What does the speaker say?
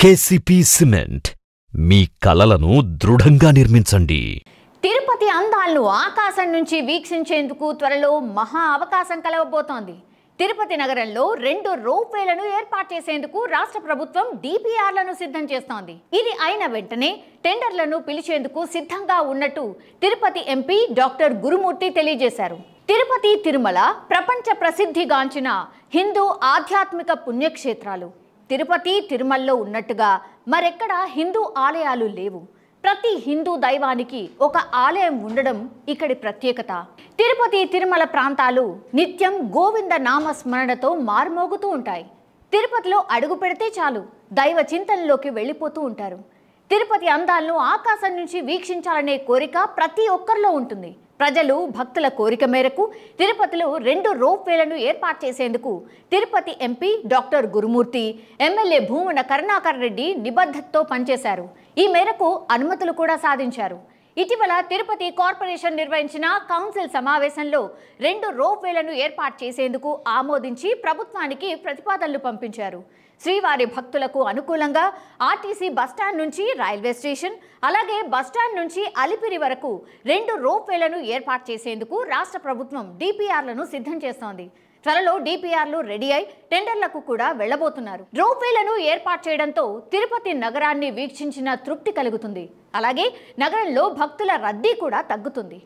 KCP cement మీ కలలను దృఢంగా నిర్మించండి తిరుపతి అందాలను ఆకాశం నుంచి వీక్షించేందుకు త్వరలో మహా అవకాశం కలవబోతోంది తిరుపతి నగరంలో రెండు రోప్వేలను ఏర్పాటు చేసేందుకు రాష్ట్ర ప్రభుత్వం డిపిఆర్లను సిద్ధం చేస్తోంది ఇది అయిన వెంటనే టెండర్లను పిలిచేందుకు సిద్ధంగా ఉన్నట్టు తిరుపతి ఎంపీ డాక్టర్ గురుమూర్తి తెలియజేశారు తిరుపతి తిరుమల ప్రపంచ ప్రసిద్ధిగాంచిన హిందూ ఆధ్యాత్మిక పుణ్యక్షేత్రాలు తిరుపతి తిరుమలలో ఉన్నట్టుగా మరెక్కడా హిందూ ఆలయాలు లేవు ప్రతి హిందూ దైవానికి ఒక ఆలయం ఉండడం ఇక్కడి ప్రత్యేకత తిరుపతి తిరుమల ప్రాంతాలు నిత్యం గోవింద నామస్మరణతో మారుమోగుతూ ఉంటాయి తిరుపతిలో అడుగు పెడితే చాలు దైవ చింతనలోకి వెళ్ళిపోతూ ఉంటారు తిరుపతి అందాలను ఆకాశం నుంచి వీక్షించాలనే కోరిక ప్రతి ఒక్కరిలో ఉంటుంది ప్రజలు భక్తుల కోరిక మేరకు తిరుపతిలో రెండు రోప్వేలను ఏర్పాటు చేసేందుకు Tirupati MP doctor Gurumurthy MLA Bhumana Karunakar Reddy నిబద్ధతతో పనిచేశారు ఈ మేరకు అనుమతులు కూడా సాధించారు ఇటీవల తిరుపతి కార్పొరేషన్ నిర్వహించిన కౌన్సిల్ సమావేశంలో రెండు రోప్వేలను ఏర్పాటు చేసేందుకు ఆమోదించి ప్రభుత్వానికి ప్రతిపాదనలు పంపించారు శ్రీవారి భక్తులకు అనుకూలంగా ఆర్టీసీ బస్టాండ్ నుంచి రైల్వే స్టేషన్ అలాగే బస్టాండ్ నుంచి అలిపిరి వరకు రెండు రోప్వేలను ఏర్పాటు చేసేందుకు రాష్ట్ర ప్రభుత్వం డిపిఆర్లను సిద్ధం చేస్తోంది త్వరలో డిపిఆర్లు రెడీ అయి టెండర్లకు కూడా వెళ్లబోతున్నారు రోప్వేలను ఏర్పాటు చేయడంతో తిరుపతి నగరాన్ని వీక్షించిన తృప్తి కలుగుతుంది అలాగే నగరంలో భక్తుల రద్దీ కూడా తగ్గుతుంది